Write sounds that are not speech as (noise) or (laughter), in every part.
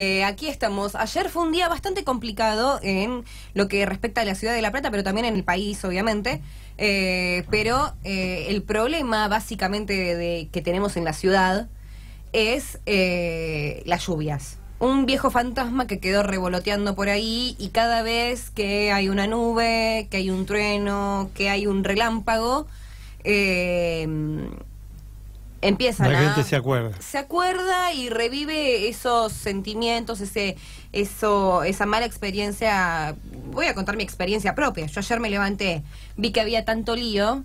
Eh, aquí estamos. Ayer fue un día bastante complicado en lo que respecta a la ciudad de La Plata, pero también en el país, obviamente. Eh, pero eh, el problema básicamente que tenemos en la ciudad es las lluvias. Un viejo fantasma que quedó revoloteando por ahí y cada vez que hay una nube, que hay un trueno, que hay un relámpago, Empieza. la gente se acuerda se acuerda y revive esos sentimientos ese eso esa mala experiencia voy a contar mi experiencia propia yo ayer me levanté vi que había tanto lío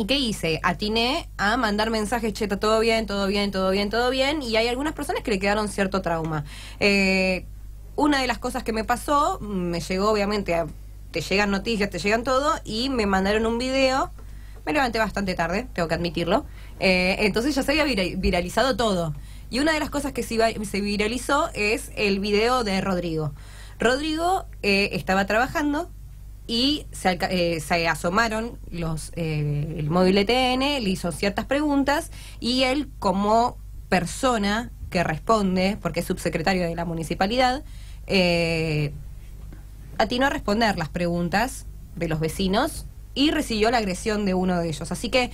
¿Y qué hice? Atiné a mandar mensajes, cheta, todo bien, todo bien, todo bien, todo bien. Y hay algunas personas que le quedaron cierto trauma. Eh, una de las cosas que me pasó, me llegó obviamente, a, te llegan noticias, te llegan todo, y me mandaron un video me levanté bastante tarde, tengo que admitirlo. Eh, entonces ya se había viralizado todo. Y una de las cosas que se, viralizó es el video de Rodrigo. Rodrigo eh, estaba trabajando y se, eh, asomaron los, el móvil ETN, le hizo ciertas preguntas y él como persona que responde, porque es subsecretario de la municipalidad, atinó a responder las preguntas de los vecinos y recibió la agresión de uno de ellos. Así que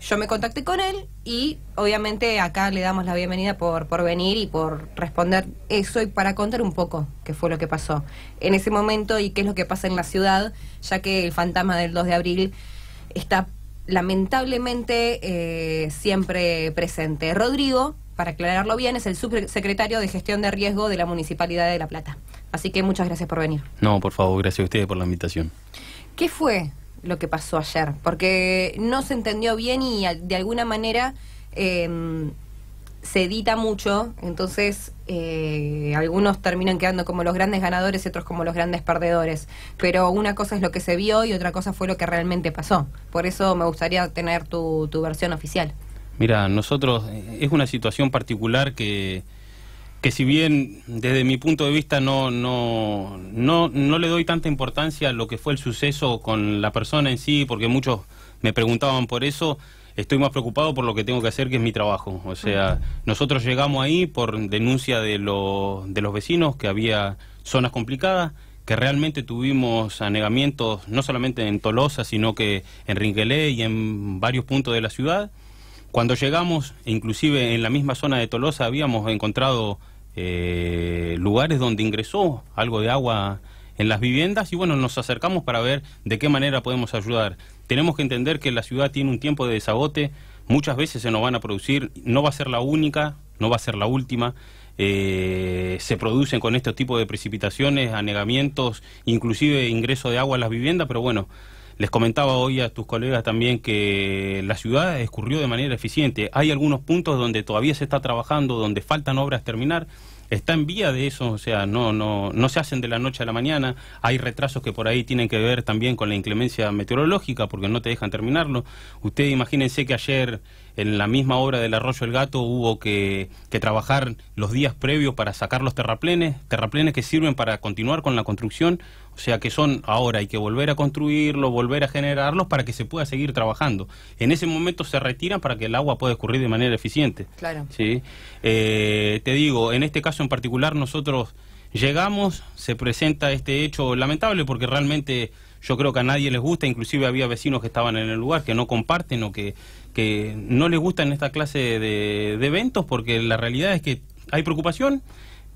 yo me contacté con él y obviamente acá le damos la bienvenida por, por venir y por responder eso y para contar un poco qué fue lo que pasó en ese momento y qué es lo que pasa en la ciudad, ya que el fantasma del 2 de abril está lamentablemente eh, siempre presente. Rodrigo, para aclararlo bien, es el subsecretario de gestión de riesgo de la Municipalidad de La Plata. Así que muchas gracias por venir. No, por favor, gracias a ustedes por la invitación. ¿Qué fue lo que pasó ayer, porque no se entendió bien y de alguna manera em, se edita mucho, entonces eh, algunos terminan quedando como los grandes ganadores y otros como los grandes perdedores, pero una cosa es lo que se vio y otra cosa fue lo que realmente pasó. Por eso me gustaría tener tu, tu versión oficial. Mira, nosotros eh, es una situación particular que que si bien desde mi punto de vista no, no, le doy tanta importancia a lo que fue el suceso con la persona en sí, porque muchos me preguntaban por eso, estoy más preocupado por lo que tengo que hacer, que es mi trabajo. O sea, nosotros llegamos ahí por denuncia de, de los vecinos, que había zonas complicadas, que realmente tuvimos anegamientos, no solamente en Tolosa, sino que en Ringuelé y en varios puntos de la ciudad. Cuando llegamos, inclusive en la misma zona de Tolosa, habíamos encontrado eh, lugares donde ingresó algo de agua en las viviendas y bueno, nos acercamos para ver de qué manera podemos ayudar. Tenemos que entender que la ciudad tiene un tiempo de desagote, muchas veces se nos van a producir, no va a ser la única, no va a ser la última. Eh, se producen con este tipo de precipitaciones, anegamientos, inclusive ingreso de agua a las viviendas, pero bueno, les comentaba hoy a tus colegas también que la ciudad escurrió de manera eficiente. Hay algunos puntos donde todavía se está trabajando, donde faltan obras terminar está en vía de eso, o sea, no, no, no se hacen de la noche a la mañana, hay retrasos que por ahí tienen que ver también con la inclemencia meteorológica, porque no te dejan terminarlo. Ustedes imagínense que ayer en la misma obra del Arroyo El Gato hubo que, trabajar los días previos para sacar los terraplenes, terraplenes que sirven para continuar con la construcción, o sea que son ahora, hay que volver a construirlos, volver a generarlos para que se pueda seguir trabajando. En ese momento se retiran para que el agua pueda escurrir de manera eficiente. Claro. ¿sí? Eh, te digo, en este caso en particular nosotros llegamos, se presenta este hecho lamentable porque realmente yo creo que a nadie les gusta, inclusive había vecinos que estaban en el lugar que no comparten o que, que no les gustan esta clase de, eventos porque la realidad es que hay preocupación.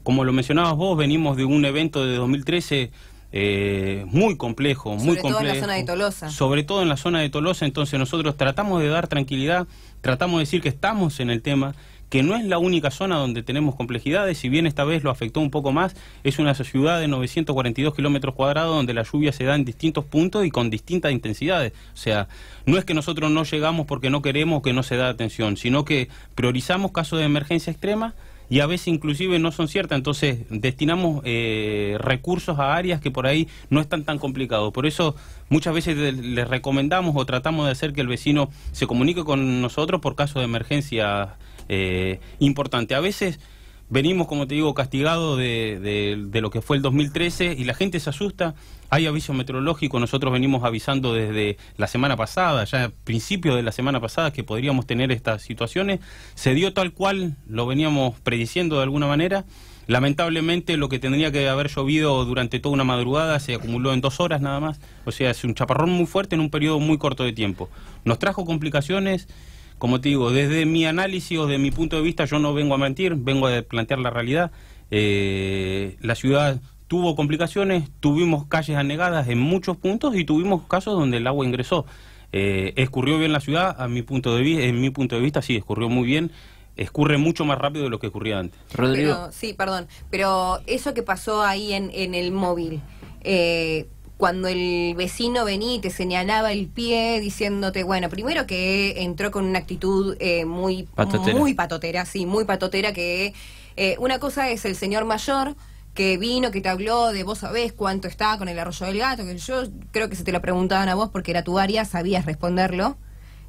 Como lo mencionabas vos, venimos de un evento de 2013 eh, muy complejo, muy complejo. Sobre todo en la zona de Tolosa. Sobre todo en la zona de Tolosa, entonces nosotros tratamos de dar tranquilidad, tratamos de decir que estamos en el tema, que no es la única zona donde tenemos complejidades, si bien esta vez lo afectó un poco más, es una ciudad de 942 kilómetros cuadrados donde la lluvia se da en distintos puntos y con distintas intensidades. O sea, no es que nosotros no llegamos porque no queremos que no se da atención, sino que priorizamos casos de emergencia extrema y a veces inclusive no son ciertas, entonces destinamos eh, recursos a áreas que por ahí no están tan complicados. Por eso muchas veces les recomendamos o tratamos de hacer que el vecino se comunique con nosotros por casos de emergencia eh, importante. A veces venimos, como te digo, castigados de, de, de, lo que fue el 2013 y la gente se asusta. Hay aviso meteorológico, nosotros venimos avisando desde la semana pasada, ya a principios de la semana pasada, que podríamos tener estas situaciones. Se dio tal cual, lo veníamos prediciendo de alguna manera. Lamentablemente lo que tendría que haber llovido durante toda una madrugada se acumuló en dos horas nada más. O sea, es un chaparrón muy fuerte en un periodo muy corto de tiempo. Nos trajo complicaciones como te digo, desde mi análisis o de mi punto de vista, yo no vengo a mentir, vengo a plantear la realidad. Eh, la ciudad tuvo complicaciones, tuvimos calles anegadas en muchos puntos y tuvimos casos donde el agua ingresó. Eh, escurrió bien la ciudad, a mi punto de vista, en mi punto de vista sí, escurrió muy bien escurre mucho más rápido de lo que ocurría antes. Rodrigo. sí, perdón, pero eso que pasó ahí en, en el móvil, eh, cuando el vecino venía y te señalaba el pie diciéndote, bueno, primero que entró con una actitud eh, muy patotera. muy patotera, sí, muy patotera, que eh, una cosa es el señor mayor que vino, que te habló de vos sabés cuánto está con el arroyo del gato, que yo creo que se te lo preguntaban a vos porque era tu área, sabías responderlo.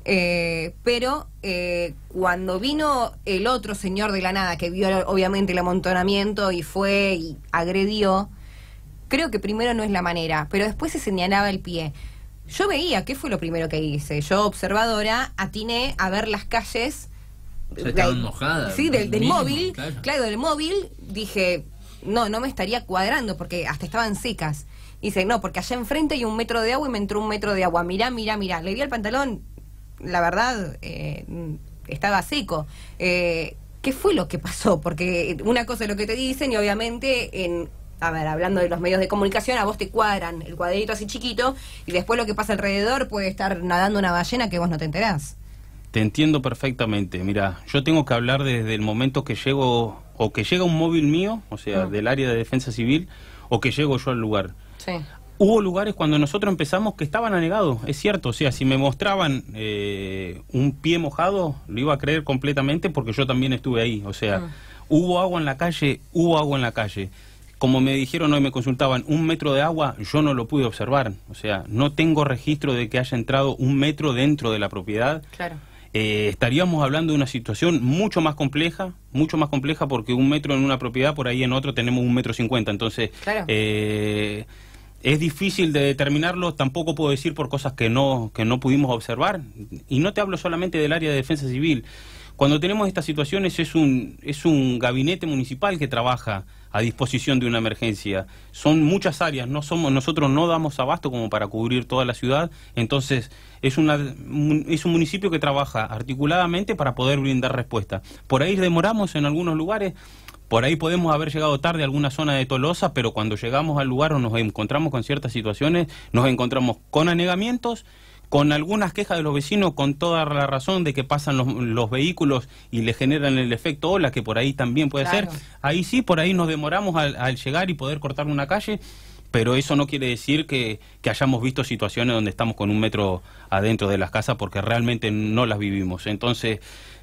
Eh, pero cuando vino el otro señor de la nada que vio obviamente el amontonamiento y fue y agredió, creo que primero no es la manera, pero después se señalaba el pie. Yo veía, ¿qué fue lo primero que hice? Yo, observadora, atiné a ver las calles. estaban mojadas. Sí, del, móvil. Claro. del móvil dije, no, no me estaría cuadrando porque hasta estaban secas. Dice, no, porque allá enfrente hay un metro de agua y me entró un metro de agua. Mirá, mirá, mirá. Le vi al pantalón, la verdad, eh, estaba seco. Eh, ¿Qué fue lo que pasó? Porque una cosa es lo que te dicen y obviamente en a ver, hablando de los medios de comunicación, a vos te cuadran el cuadrito así chiquito y después lo que pasa alrededor puede estar nadando una ballena que vos no te enterás. Te entiendo perfectamente. Mira, yo tengo que hablar desde el momento que llego o que llega un móvil mío, o sea, del área de defensa civil, o que llego yo al lugar. Sí. Hubo lugares cuando nosotros empezamos que estaban anegados, es cierto, o sea, si me mostraban eh, un pie mojado, lo iba a creer completamente porque yo también estuve ahí, o sea, hubo agua en la calle, hubo agua en la calle. Como me dijeron hoy, me consultaban, un metro de agua yo no lo pude observar. O sea, no tengo registro de que haya entrado un metro dentro de la propiedad. Claro. Eh, estaríamos hablando de una situación mucho más compleja, mucho más compleja porque un metro en una propiedad, por ahí en otro tenemos un metro cincuenta. Entonces, eh, es difícil de determinarlo, tampoco puedo decir por cosas que no, que no pudimos observar. Y no te hablo solamente del área de defensa civil. Cuando tenemos estas situaciones es un, es un gabinete municipal que trabaja a disposición de una emergencia. Son muchas áreas, no somos, nosotros no damos abasto como para cubrir toda la ciudad, entonces es, una, es un municipio que trabaja articuladamente para poder brindar respuesta. Por ahí demoramos en algunos lugares, por ahí podemos haber llegado tarde a alguna zona de Tolosa, pero cuando llegamos al lugar o nos encontramos con ciertas situaciones, nos encontramos con anegamientos con algunas quejas de los vecinos, con toda la razón de que pasan los, vehículos y le generan el efecto ola, que por ahí también puede ser. Ahí sí, por ahí nos demoramos al, llegar y poder cortar una calle, pero eso no quiere decir que, que, hayamos visto situaciones donde estamos con un metro adentro de las casas, porque realmente no las vivimos. Entonces,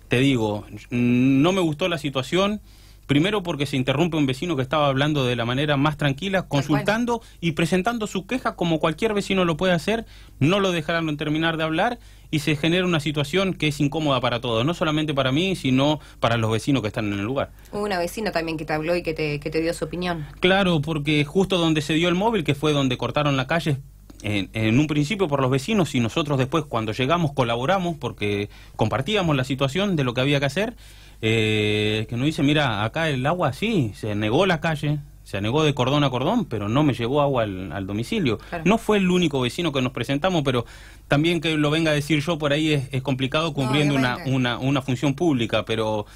te digo, no me gustó la situación. Primero porque se interrumpe un vecino que estaba hablando de la manera más tranquila, consultando y presentando su queja como cualquier vecino lo puede hacer, no lo dejaron terminar de hablar y se genera una situación que es incómoda para todos, no solamente para mí, sino para los vecinos que están en el lugar. Hubo una vecina también que te habló y que te, que te dio su opinión. Claro, porque justo donde se dio el móvil, que fue donde cortaron la calle, en, un principio por los vecinos y nosotros después cuando llegamos colaboramos porque compartíamos la situación de lo que había que hacer, eh, que nos dice, mira, acá el agua sí, se negó la calle, se negó de cordón a cordón, pero no me llegó agua al, domicilio. No fue el único vecino que nos presentamos, pero también que lo venga a decir yo por ahí es, complicado cumpliendo una, una función pública, pero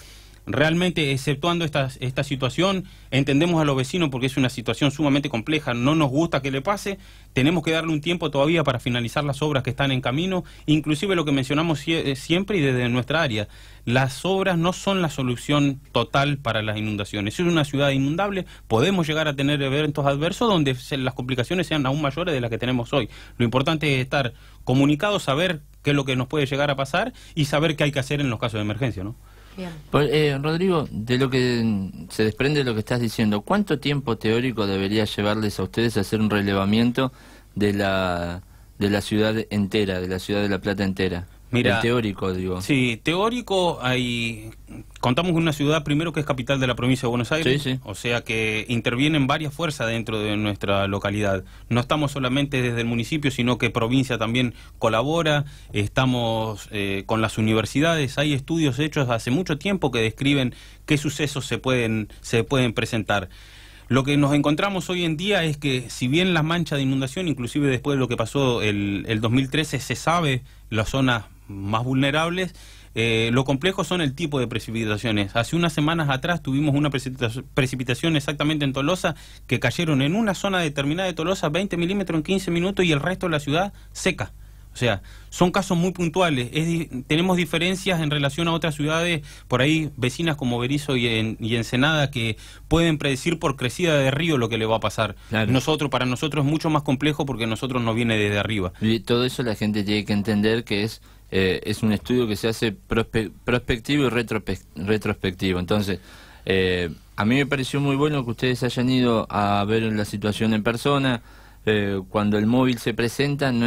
realmente, exceptuando esta, situación, entendemos a los vecinos porque es una situación sumamente compleja, no nos gusta que le pase, tenemos que darle un tiempo todavía para finalizar las obras que están en camino, inclusive lo que mencionamos eh, siempre y desde nuestra área, las obras no son la solución total para las inundaciones. Si es una ciudad inundable, podemos llegar a tener eventos adversos donde las complicaciones sean aún mayores de las que tenemos hoy. Lo importante es estar comunicados, saber qué es lo que nos puede llegar a pasar y saber qué hay que hacer en los casos de emergencia, ¿no? Pues, eh, Rodrigo, de lo que se desprende de lo que estás diciendo, ¿cuánto tiempo teórico debería llevarles a ustedes a hacer un relevamiento de la, de la ciudad entera, de la ciudad de La Plata entera? Mira, teórico, digo. Sí, teórico hay... Contamos con una ciudad primero que es capital de la provincia de Buenos Aires, o sea que intervienen varias fuerzas dentro de nuestra localidad. No estamos solamente desde el municipio, sino que provincia también colabora, estamos eh, con las universidades, hay estudios hechos hace mucho tiempo que describen qué sucesos se pueden, se pueden presentar. Lo que nos encontramos hoy en día es que si bien las manchas de inundación, inclusive después de lo que pasó el, el 2013, se sabe la zona más vulnerables. Eh, lo complejo son el tipo de precipitaciones. Hace unas semanas atrás tuvimos una precipitación exactamente en Tolosa que cayeron en una zona determinada de Tolosa 20 milímetros en 15 minutos y el resto de la ciudad seca. O sea, son casos muy puntuales. tenemos diferencias en relación a otras ciudades, por ahí vecinas como Berizo y, y, Ensenada, que pueden predecir por crecida de río lo que le va a pasar. Nosotros, para nosotros es mucho más complejo porque nosotros no viene desde arriba. Y todo eso la gente tiene que entender que es eh, es un estudio que se hace prospectivo y retrospectivo. Entonces, eh, a mí me pareció muy bueno que ustedes hayan ido a ver la situación en persona. Eh, cuando el móvil se presenta, no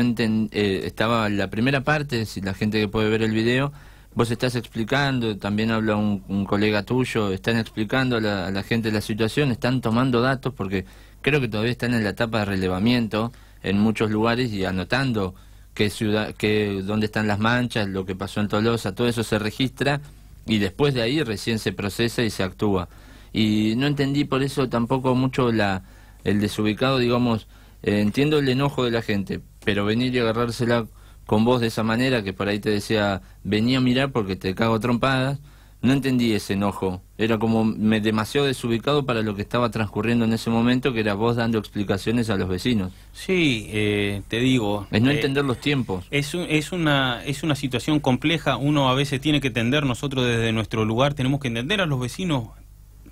estaba la primera parte, si la gente que puede ver el video, vos estás explicando, también habla un, colega tuyo, están explicando a la gente la situación, están tomando datos porque creo que todavía están en la etapa de relevamiento en muchos lugares y anotando qué ciudad, qué, dónde están las manchas, lo que pasó en Tolosa, todo eso se registra y después de ahí recién se procesa y se actúa. Y no entendí por eso tampoco mucho la, el desubicado, digamos, eh, entiendo el enojo de la gente, pero venir y agarrársela con vos de esa manera, que por ahí te decía, venía a mirar porque te cago trompadas, no entendí ese enojo. Era como me demasiado desubicado para lo que estaba transcurriendo en ese momento, que era vos dando explicaciones a los vecinos. Sí, eh, te digo. Es no eh, entender los tiempos. Es, es, una, es una situación compleja. Uno a veces tiene que entender, nosotros desde nuestro lugar tenemos que entender a los vecinos.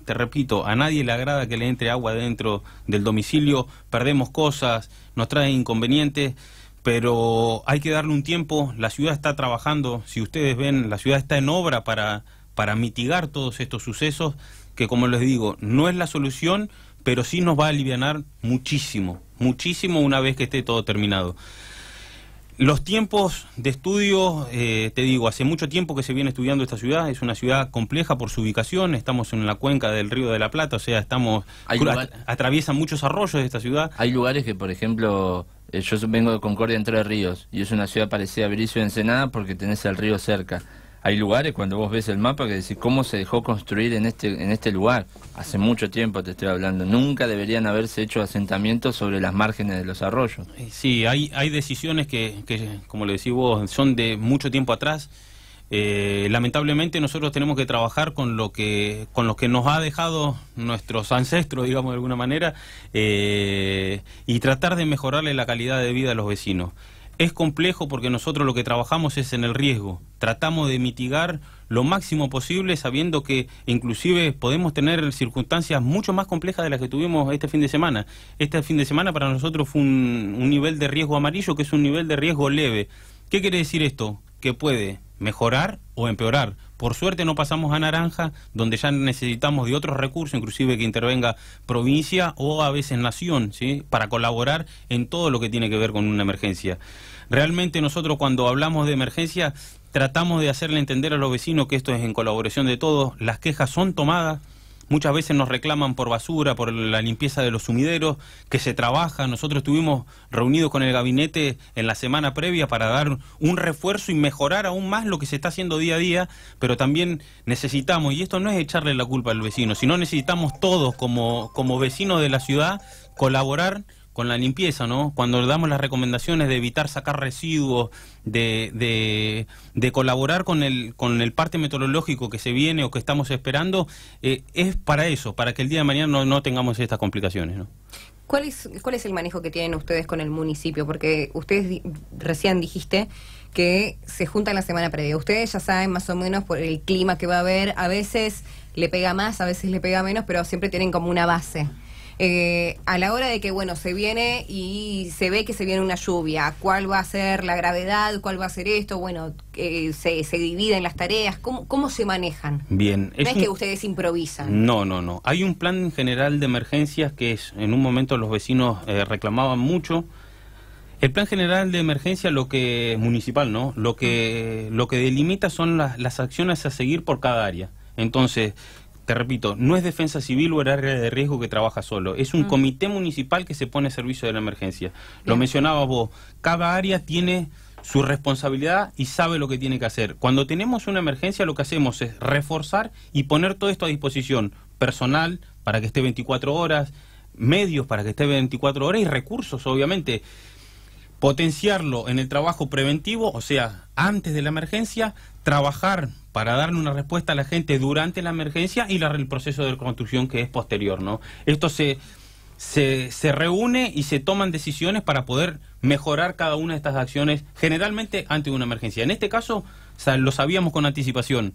Te repito, a nadie le agrada que le entre agua dentro del domicilio, perdemos cosas, nos trae inconvenientes pero hay que darle un tiempo, la ciudad está trabajando, si ustedes ven, la ciudad está en obra para para mitigar todos estos sucesos, que como les digo, no es la solución, pero sí nos va a aliviar muchísimo, muchísimo una vez que esté todo terminado. Los tiempos de estudio, eh, te digo, hace mucho tiempo que se viene estudiando esta ciudad, es una ciudad compleja por su ubicación, estamos en la cuenca del río de la Plata, o sea, estamos atraviesan muchos arroyos de esta ciudad. Hay lugares que, por ejemplo, eh, yo vengo de Concordia entre Ríos y es una ciudad parecida a de Ensenada porque tenés el río cerca hay lugares cuando vos ves el mapa que decís cómo se dejó construir en este, en este lugar. Hace mucho tiempo te estoy hablando. Nunca deberían haberse hecho asentamientos sobre las márgenes de los arroyos. Eh, sí, hay, hay decisiones que, que como le decís vos, son de mucho tiempo atrás. Eh, lamentablemente nosotros tenemos que trabajar con lo que, con lo que nos ha dejado nuestros ancestros, (laughs) digamos de alguna manera, eh, y tratar de mejorarle la calidad de vida a los vecinos. Es complejo porque nosotros lo que trabajamos es en el riesgo. Tratamos de mitigar lo máximo posible sabiendo que inclusive podemos tener circunstancias mucho más complejas de las que tuvimos este fin de semana. Este fin de semana para nosotros fue un, un nivel de riesgo amarillo que es un nivel de riesgo leve. ¿Qué quiere decir esto? Que puede mejorar o empeorar. Por suerte no pasamos a naranja, donde ya necesitamos de otros recursos, inclusive que intervenga provincia o a veces nación, ¿sí? para colaborar en todo lo que tiene que ver con una emergencia. Realmente nosotros cuando hablamos de emergencia tratamos de hacerle entender a los vecinos que esto es en colaboración de todos, las quejas son tomadas. Muchas veces nos reclaman por basura, por la limpieza de los sumideros, que se trabaja. Nosotros estuvimos reunidos con el gabinete en la semana previa para dar un refuerzo y mejorar aún más lo que se está haciendo día a día, pero también necesitamos, y esto no es echarle la culpa al vecino, sino necesitamos todos como, como vecinos de la ciudad colaborar con la limpieza, ¿no? Cuando damos las recomendaciones de evitar sacar residuos, de, de, colaborar con el, con el parte meteorológico que se viene o que estamos esperando, eh, es para eso, para que el día de mañana no, no tengamos estas complicaciones, ¿no? ¿Cuál es, ¿Cuál es el manejo que tienen ustedes con el municipio? Porque ustedes recién dijiste que se juntan la semana previa. Ustedes ya saben más o menos por el clima que va a haber. A veces le pega más, a veces le pega menos, pero siempre tienen como una base. Eh, a la hora de que, bueno, se viene y se ve que se viene una lluvia, ¿cuál va a ser la gravedad? ¿Cuál va a ser esto? Bueno, eh, se, se, dividen las tareas, ¿cómo, cómo se manejan? Bien. Es no es que ustedes improvisan. No, no, no. Hay un plan general de emergencias que es, en un momento los vecinos eh, reclamaban mucho. El plan general de emergencia, lo que es municipal, ¿no? Lo que, lo que delimita son las, las acciones a seguir por cada área. Entonces, te repito, no es defensa civil o el área de riesgo que trabaja solo, es un mm. comité municipal que se pone a servicio de la emergencia. Lo mencionaba vos, cada área tiene su responsabilidad y sabe lo que tiene que hacer. Cuando tenemos una emergencia lo que hacemos es reforzar y poner todo esto a disposición, personal para que esté 24 horas, medios para que esté 24 horas y recursos, obviamente. Potenciarlo en el trabajo preventivo, o sea, antes de la emergencia, trabajar para darle una respuesta a la gente durante la emergencia y el proceso de reconstrucción que es posterior, ¿no? Esto se, se, reúne y se toman decisiones para poder mejorar cada una de estas acciones, generalmente ante una emergencia. En este caso, lo sabíamos con anticipación.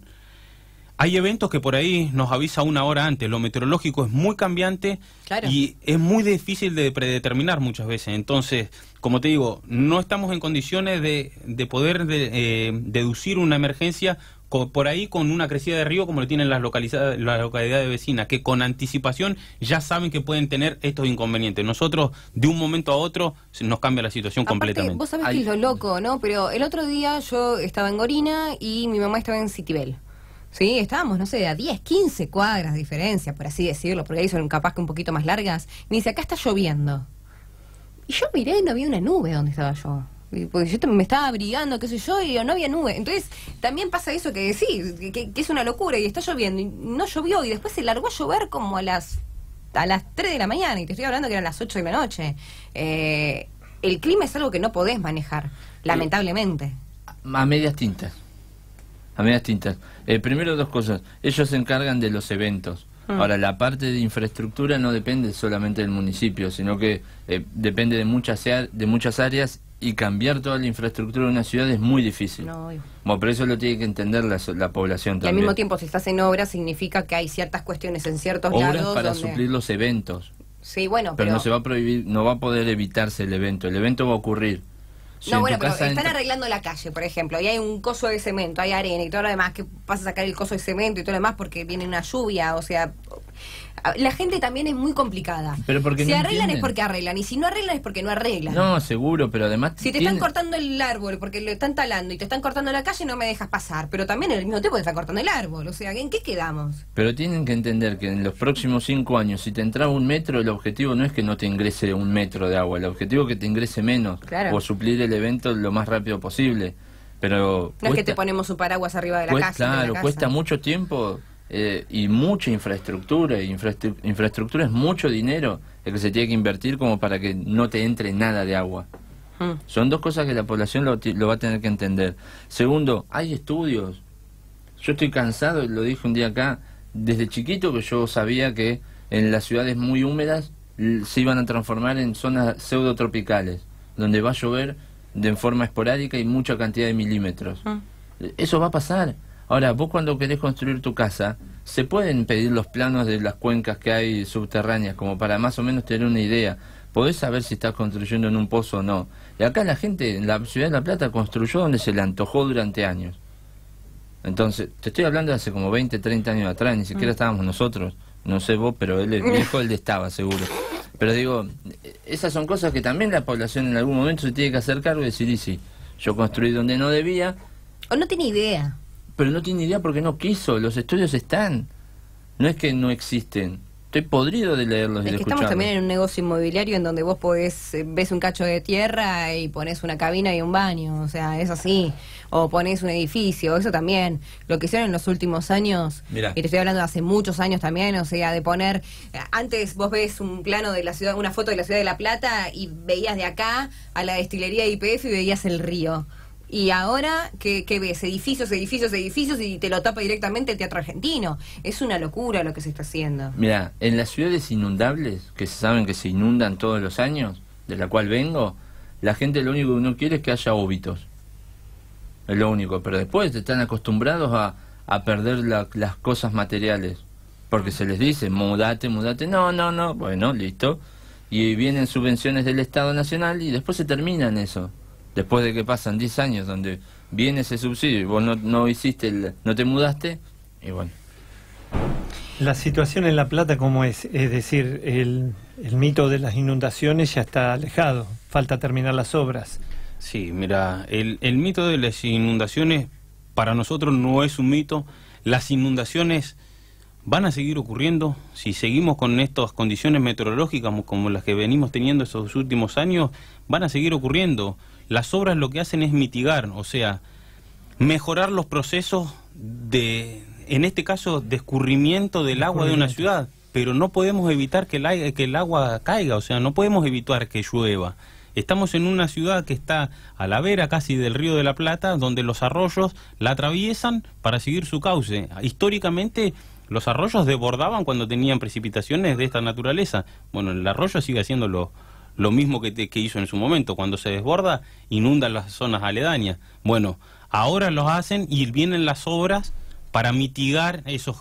Hay eventos que por ahí nos avisa una hora antes. Lo meteorológico es muy cambiante y es muy difícil de predeterminar muchas veces. Entonces, como te digo, no estamos en condiciones de, poder eh, deducir una emergencia por ahí con una crecida de río como lo tienen las, localidades las localidades vecinas, que con anticipación ya saben que pueden tener estos inconvenientes. Nosotros, de un momento a otro, nos cambia la situación completamente. Vos sabés que es lo loco, ¿no? Pero el otro día yo estaba en Gorina y mi mamá estaba en Citibel. Sí, estábamos, no sé, a 10, 15 cuadras de diferencia, por así decirlo, porque ahí son capaz que un poquito más largas. Y me dice, acá está lloviendo. Y yo miré y no había una nube donde estaba yo porque yo me estaba abrigando, qué sé yo, y no había nube. Entonces, también pasa eso que sí, que, es una locura, y está lloviendo, y no llovió, y después se largó a llover como a las, a las 3 de la mañana, y te estoy hablando que eran las 8 de la noche. Eh, el clima es algo que no podés manejar, lamentablemente. A medias tintas. A medias tintas. Eh, primero dos cosas. Ellos se encargan de los eventos. Mm. Ahora, la parte de infraestructura no depende solamente del municipio, sino que eh, depende de muchas, de muchas áreas y cambiar toda la infraestructura de una ciudad es muy difícil. No, pero eso lo tiene que entender la, población también. Y al mismo tiempo, si estás en obra significa que hay ciertas cuestiones en ciertos obras lados. para suplir los eventos. Sí, bueno, pero, no se va a prohibir, no va a poder evitarse el evento. El evento va a ocurrir. no, bueno, pero están arreglando la calle, por ejemplo, y hay un coso de cemento, hay arena y todo lo demás, que pasa a sacar el coso de cemento y todo lo demás porque viene una lluvia, o sea, Ah, la gente también es muy complicada. Pero si arreglan es porque arreglan, y si no arreglan es porque no arreglan. No, seguro, pero además... Si te están cortando el árbol porque lo están talando y te están cortando la calle, no me dejas pasar, pero también en el mismo tiempo te están cortando el árbol, o sea, ¿en qué quedamos? Pero tienen que entender que en los próximos cinco años, si te entraba un metro, el objetivo no es que no te ingrese un metro de agua, el objetivo es que te ingrese menos, o suplir el evento lo más rápido posible. Pero no es que te ponemos un paraguas arriba de la casa, Claro, cuesta mucho tiempo eh, y mucha infraestructura, y e infraestructura es mucho dinero el que se tiene que invertir como para que no te entre nada de agua. Hmm. Son dos cosas que la población lo, va a tener que entender. Segundo, hay estudios. Yo estoy cansado, lo dije un día acá, desde chiquito que yo sabía que en las ciudades muy húmedas se iban a transformar en zonas pseudotropicales, donde va a llover de forma esporádica y mucha cantidad de milímetros. Hmm. Eso va a pasar. Ahora, vos cuando querés construir tu casa, se pueden pedir los planos de las cuencas que hay subterráneas, como para más o menos tener una idea. Podés saber si estás construyendo en un pozo o no. Y acá la gente en la ciudad de La Plata construyó donde se le antojó durante años. Entonces, te estoy hablando de hace como 20, 30 años atrás, ni siquiera mm. estábamos nosotros. No sé vos, pero él, el viejo, él estaba seguro. Pero digo, esas son cosas que también la población en algún momento se tiene que hacer cargo y decir, y sí, yo construí donde no debía. O no tiene idea pero no tiene idea porque no quiso. Los estudios están. No es que no existen. Estoy podrido de leerlos y de que Estamos también en un negocio inmobiliario en donde vos podés, eh, ves un cacho de tierra y pones una cabina y un baño. O sea, es así. O pones un edificio. Eso también. Lo que hicieron en los últimos años, y te estoy hablando hace muchos años también, o sea, de poner. Eh, antes vos ves un plano de la ciudad, una foto de la ciudad de La Plata y veías de acá a la destilería de IPF y veías el río. Y ahora, ¿qué, ves? Edificios, edificios, edificios y te lo tapa directamente el teatro argentino. Es una locura lo que se está haciendo. Mira, en las ciudades inundables, que se saben que se inundan todos los años, de la cual vengo, la gente lo único que no quiere es que haya óbitos. Es lo único. Pero después están acostumbrados a, a perder las cosas materiales. Porque se les dice, mudate, mudate. No, no, no. Bueno, listo. Y vienen subvenciones del Estado Nacional y después se terminan eso. Después de que pasan 10 años donde viene ese subsidio y vos no, hiciste, no te mudaste, y bueno. La situación en La Plata, como es? Es decir, el, mito de las inundaciones ya está alejado, falta terminar las obras. Sí, mira, el, el mito de las inundaciones para nosotros no es un mito. Las inundaciones van a seguir ocurriendo si seguimos con estas condiciones meteorológicas como las que venimos teniendo estos últimos años, van a seguir ocurriendo. Las obras lo que hacen es mitigar, o sea, mejorar los procesos de, en este caso, de escurrimiento del agua de una ciudad, pero no podemos evitar que el, que el agua caiga, o sea, no podemos evitar que llueva. Estamos en una ciudad que está a la vera casi del río de la Plata, donde los arroyos la atraviesan para seguir su cauce. Históricamente los arroyos desbordaban cuando tenían precipitaciones de esta naturaleza. Bueno, el arroyo sigue haciéndolo lo mismo que, que hizo en su momento, cuando se desborda, inundan las zonas aledañas. Bueno, ahora lo hacen y vienen las obras para mitigar esos,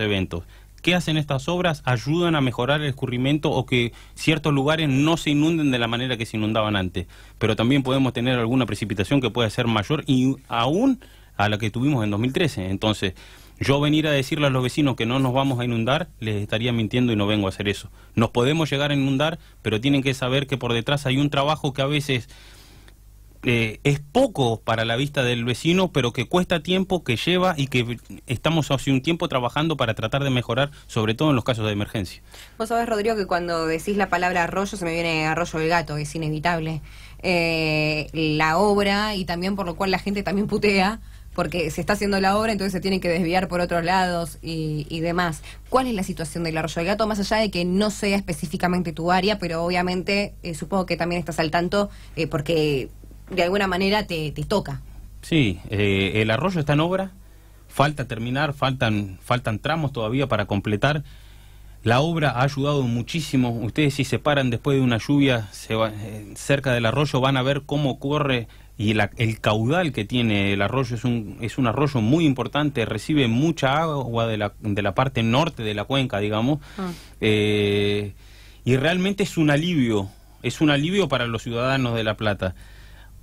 eventos. ¿Qué hacen estas obras? Ayudan a mejorar el escurrimiento o que ciertos lugares no se inunden de la manera que se inundaban antes. Pero también podemos tener alguna precipitación que pueda ser mayor y aún a la que tuvimos en 2013. Entonces, yo venir a decirle a los vecinos que no nos vamos a inundar, les estaría mintiendo y no vengo a hacer eso. Nos podemos llegar a inundar, pero tienen que saber que por detrás hay un trabajo que a veces eh, es poco para la vista del vecino, pero que cuesta tiempo, que lleva y que estamos hace un tiempo trabajando para tratar de mejorar, sobre todo en los casos de emergencia. Vos sabés, Rodrigo, que cuando decís la palabra arroyo se me viene arroyo del gato, que es inevitable. Eh, la obra y también por lo cual la gente también putea porque se está haciendo la obra, entonces se tienen que desviar por otros lados y, demás. ¿Cuál es la situación del Arroyo del Gato? Más allá de que no sea específicamente tu área, pero obviamente eh, supongo que también estás al tanto eh, porque de alguna manera te, toca. Sí, eh, el arroyo está en obra, falta terminar, faltan, faltan tramos todavía para completar. La obra ha ayudado muchísimo. Ustedes si se paran después de una lluvia cerca del arroyo van a ver cómo corre y el caudal que tiene el arroyo es un, es un arroyo muy importante, recibe mucha agua de la, de la parte norte de la cuenca, digamos, ah. eh, y realmente es un alivio, es un alivio para los ciudadanos de La Plata.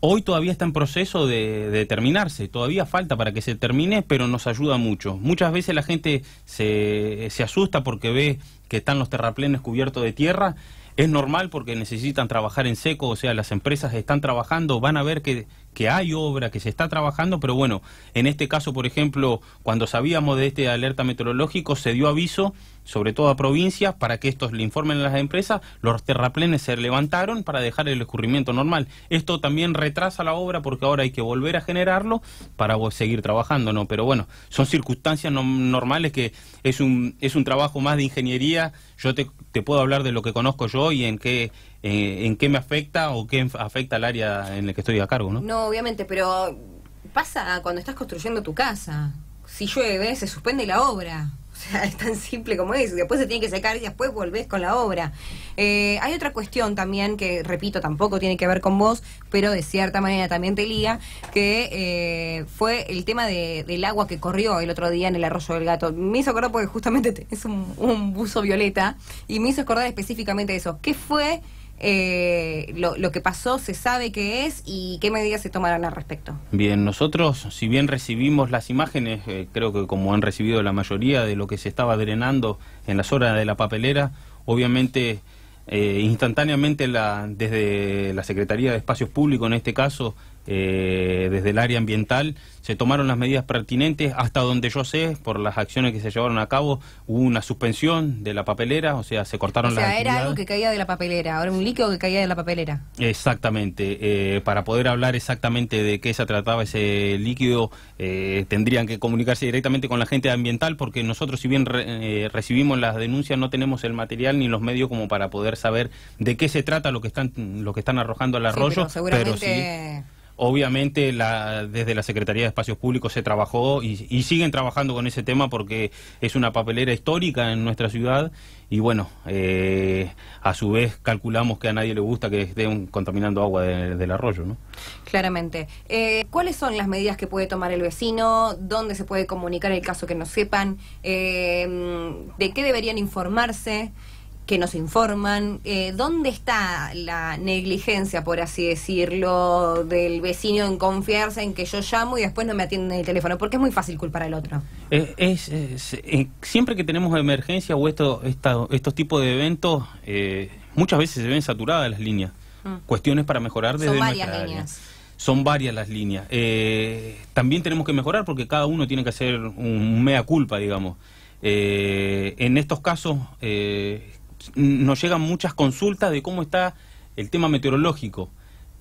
Hoy todavía está en proceso de, de terminarse, todavía falta para que se termine, pero nos ayuda mucho. Muchas veces la gente se, se asusta porque ve que están los terraplenes cubiertos de tierra es normal porque necesitan trabajar en seco, o sea, las empresas están trabajando, van a ver que, hay obra, que se está trabajando, pero bueno, en este caso, por ejemplo, cuando sabíamos de este alerta meteorológico, se dio aviso sobre todo a provincias, para que estos le informen a las empresas, los terraplenes se levantaron para dejar el escurrimiento normal. Esto también retrasa la obra porque ahora hay que volver a generarlo para seguir trabajando, ¿no? Pero bueno, son circunstancias normales que es un, es un trabajo más de ingeniería. Yo te, puedo hablar de lo que conozco yo y en qué eh, en qué me afecta o qué afecta al área en la que estoy a cargo, ¿no? No, obviamente, pero pasa cuando estás construyendo tu casa. Si llueve, se suspende la obra. O (laughs) sea, es tan simple como eso. Después se tiene que sacar y después volvés con la obra. Eh, hay otra cuestión también que, repito, tampoco tiene que ver con vos, pero de cierta manera también te lía, que eh, fue el tema de, del agua que corrió el otro día en el arroyo del gato. Me hizo acordar porque justamente es (laughs) un, un buzo violeta y me hizo acordar específicamente eso. ¿Qué fue? Eh, lo, que pasó, se sabe qué es y qué medidas se tomarán al respecto. Bien, nosotros, si bien recibimos las imágenes, eh, creo que como han recibido la mayoría de lo que se estaba drenando en las horas de la papelera, obviamente eh, instantáneamente la, desde la Secretaría de Espacios Públicos, en este caso, eh, desde el área ambiental se tomaron las medidas pertinentes, hasta donde yo sé, por las acciones que se llevaron a cabo, hubo una suspensión de la papelera, o sea, se cortaron o sea, era algo que caía de la papelera, ahora un líquido que caía de la papelera. Exactamente, eh, para poder hablar exactamente de qué se trataba ese líquido, eh, tendrían que comunicarse directamente con la gente ambiental, porque nosotros si bien eh, recibimos las denuncias, no tenemos el material ni los medios como para poder saber de qué se trata lo que están, lo que están arrojando al arroyo, pero sí... Obviamente desde la Secretaría de Espacios Públicos se trabajó y, siguen trabajando con ese tema porque es una papelera histórica en nuestra ciudad y bueno, eh, a su vez calculamos que a nadie le gusta que estén contaminando agua del arroyo. ¿no? Claramente. Eh, ¿Cuáles son las medidas que puede tomar el vecino? ¿Dónde se puede comunicar el caso que no sepan? Eh, ¿De qué deberían informarse? que nos informan eh, dónde está la negligencia, por así decirlo, del vecino en confiarse en que yo llamo y después no me atienden el teléfono, porque es muy fácil culpar al otro. Eh, es, eh, siempre que tenemos emergencia... o esto, estos tipos de eventos, muchas veces se ven saturadas las líneas. Mm. Cuestiones para mejorar desde Son varias líneas. son varias las líneas. también tenemos que mejorar porque cada uno tiene que hacer un mea culpa, digamos. en estos casos, eh, nos llegan muchas consultas de cómo está el tema meteorológico.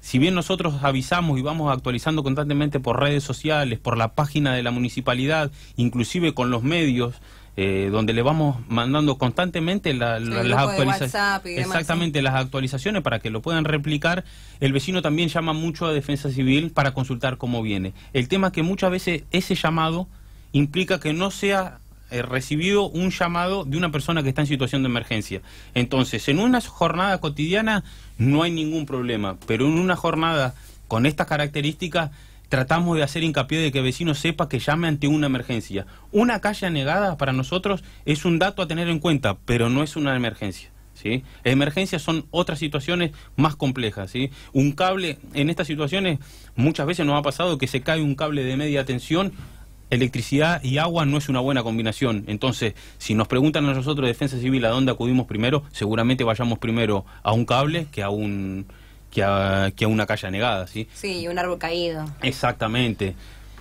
Si bien nosotros avisamos y vamos actualizando constantemente por redes sociales, por la página de la municipalidad, inclusive con los medios, eh, donde le vamos mandando constantemente las actualizaciones. Exactamente, las actualizaciones para que lo puedan replicar. El vecino también llama mucho a Defensa Civil para consultar cómo viene. El tema es que muchas veces ese llamado implica que no sea ...he recibido un llamado de una persona que está en situación de emergencia. Entonces, en una jornada cotidiana no hay ningún problema, pero en una jornada con estas características tratamos de hacer hincapié de que el vecino sepa que llame ante una emergencia. Una calle anegada para nosotros es un dato a tener en cuenta, pero no es una emergencia. ¿Sí? Emergencias son otras situaciones más complejas, Un cable, en estas situaciones muchas veces nos ha pasado que se cae un cable de media tensión electricidad y agua no es una buena combinación. Entonces, si nos preguntan a nosotros de Defensa Civil a dónde acudimos primero, seguramente vayamos primero a un cable que a un que a, que a una calle negada, ¿sí? Sí, un árbol caído. Exactamente.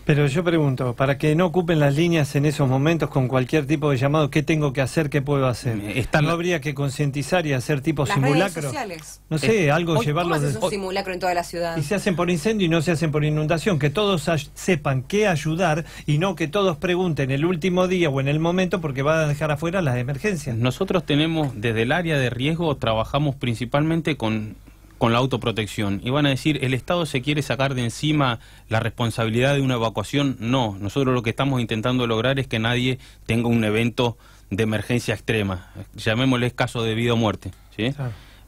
Pero yo pregunto, para que no ocupen las líneas en esos momentos con cualquier tipo de llamado, ¿qué tengo que hacer? ¿Qué puedo hacer? Eh, ¿No habría que concientizar y hacer tipo las simulacro? sociales. no sé, algo llevarlo... llevarlos... un simulacro en toda la ciudad? Y se hacen por incendio y no se hacen por inundación. Que todos sepan qué ayudar y no que todos pregunten el último día o en el momento porque van a dejar afuera las emergencias. Nosotros tenemos, desde el área de riesgo, trabajamos principalmente con con la autoprotección y van a decir, ¿el Estado se quiere sacar de encima la responsabilidad de una evacuación? No, nosotros lo que estamos intentando lograr es que nadie tenga un evento de emergencia extrema, llamémosle caso de vida o muerte. ¿sí?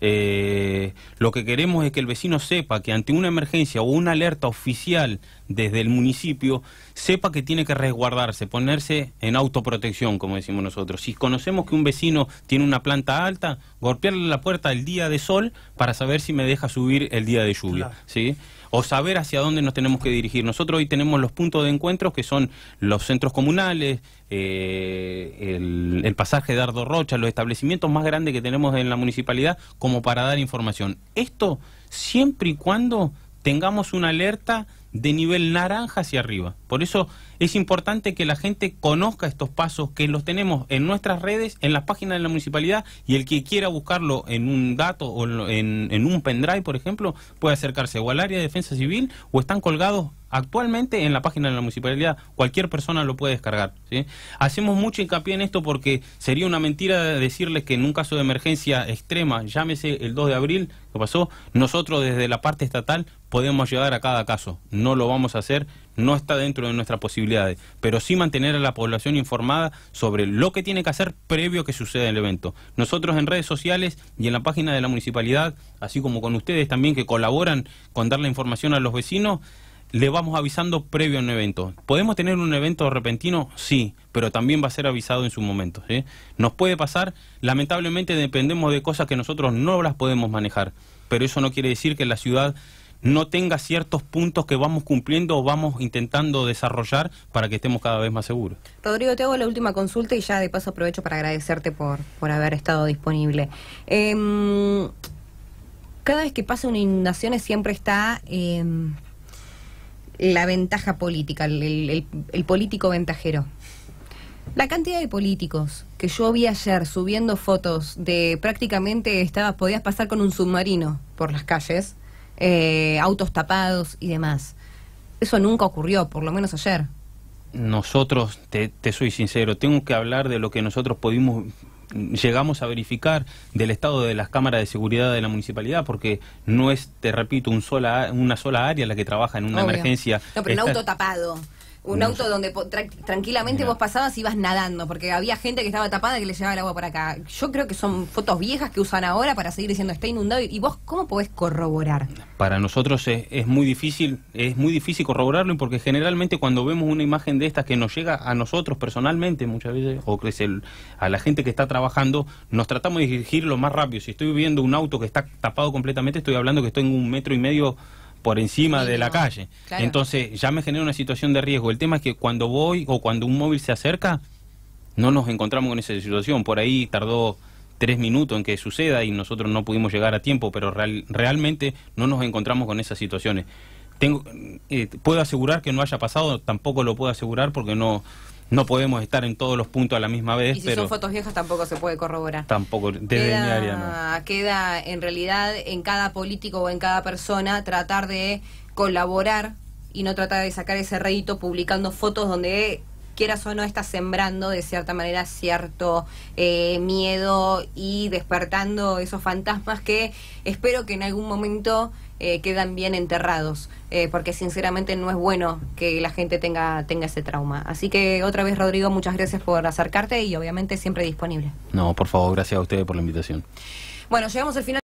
Eh, lo que queremos es que el vecino sepa que ante una emergencia o una alerta oficial desde el municipio, sepa que tiene que resguardarse, ponerse en autoprotección, como decimos nosotros. Si conocemos que un vecino tiene una planta alta, golpearle la puerta el día de sol para saber si me deja subir el día de lluvia. ¿sí? o saber hacia dónde nos tenemos que dirigir. Nosotros hoy tenemos los puntos de encuentro que son los centros comunales, eh, el, el, pasaje de Ardo Rocha, los establecimientos más grandes que tenemos en la municipalidad como para dar información. Esto siempre y cuando tengamos una alerta de nivel naranja hacia arriba. Por eso es importante que la gente conozca estos pasos que los tenemos en nuestras redes, en las páginas de la municipalidad y el que quiera buscarlo en un dato o en, un pendrive, por ejemplo, puede acercarse o al área de defensa civil o están colgados actualmente en la página de la municipalidad. Cualquier persona lo puede descargar. Hacemos mucho hincapié en esto porque sería una mentira decirles que en un caso de emergencia extrema, llámese el 2 de abril, que pasó, nosotros desde la parte estatal podemos llegar a cada caso no lo vamos a hacer, no está dentro de nuestras posibilidades, pero sí mantener a la población informada sobre lo que tiene que hacer previo a que suceda el evento. Nosotros en redes sociales y en la página de la municipalidad, así como con ustedes también que colaboran con dar la información a los vecinos, le vamos avisando previo a un evento. ¿Podemos tener un evento repentino? Sí, pero también va a ser avisado en su momento. Nos puede pasar, lamentablemente dependemos de cosas que nosotros no las podemos manejar, pero eso no quiere decir que la ciudad no tenga ciertos puntos que vamos cumpliendo o vamos intentando desarrollar para que estemos cada vez más seguros. Rodrigo, te hago la última consulta y ya de paso aprovecho para agradecerte por, por haber estado disponible. Em, cada vez que pasa una inundación siempre está em, la ventaja política, el, el político ventajero. La cantidad de políticos que yo vi ayer subiendo fotos de prácticamente estaba, podías pasar con un submarino por las calles eh, autos tapados y demás. Eso nunca ocurrió, por lo menos ayer. Nosotros, te, soy sincero, tengo que hablar de lo que nosotros pudimos llegamos a verificar del estado de las cámaras de seguridad de la municipalidad, porque no es, te repito, un sola, una sola área la que trabaja en una emergencia. No, pero un auto tapado. Un auto donde tranquilamente vos pasabas y vas nadando, porque había gente que estaba tapada que le llevaba el agua por acá. Yo creo que son fotos viejas que usan ahora para seguir diciendo está inundado. ¿Y vos cómo podés corroborar? Para nosotros es, muy difícil, es muy difícil corroborarlo porque generalmente cuando vemos una imagen de estas que nos llega a nosotros personalmente muchas veces, o a la gente que está trabajando, nos tratamos de dirigirlo más rápido. Si estoy viendo un auto que está tapado completamente, estoy hablando que estoy en un metro y medio por encima de la calle. Entonces ya me genera una situación de riesgo. El tema es que cuando voy o cuando un móvil se acerca, no nos encontramos con esa situación. Por ahí tardó tres minutos en que suceda y nosotros no pudimos llegar a tiempo, pero realmente no nos encontramos con esas situaciones. Tengo, eh, puedo asegurar que no haya pasado, tampoco lo puedo asegurar porque no, no podemos estar en todos los puntos a la misma vez. si son fotos viejas tampoco se puede corroborar. Tampoco, desde queda, mi área no. Queda en realidad en cada político o en cada persona tratar de colaborar y no tratar de sacar ese rédito publicando fotos donde quieras o no está sembrando de cierta manera cierto eh, miedo y despertando esos fantasmas que espero que en algún momento eh, quedan bien enterrados, eh, porque sinceramente no es bueno que la gente tenga, tenga ese trauma. Así que otra vez, Rodrigo, muchas gracias por acercarte y obviamente siempre disponible. No, por favor, gracias a ustedes por la invitación. Bueno, llegamos al final.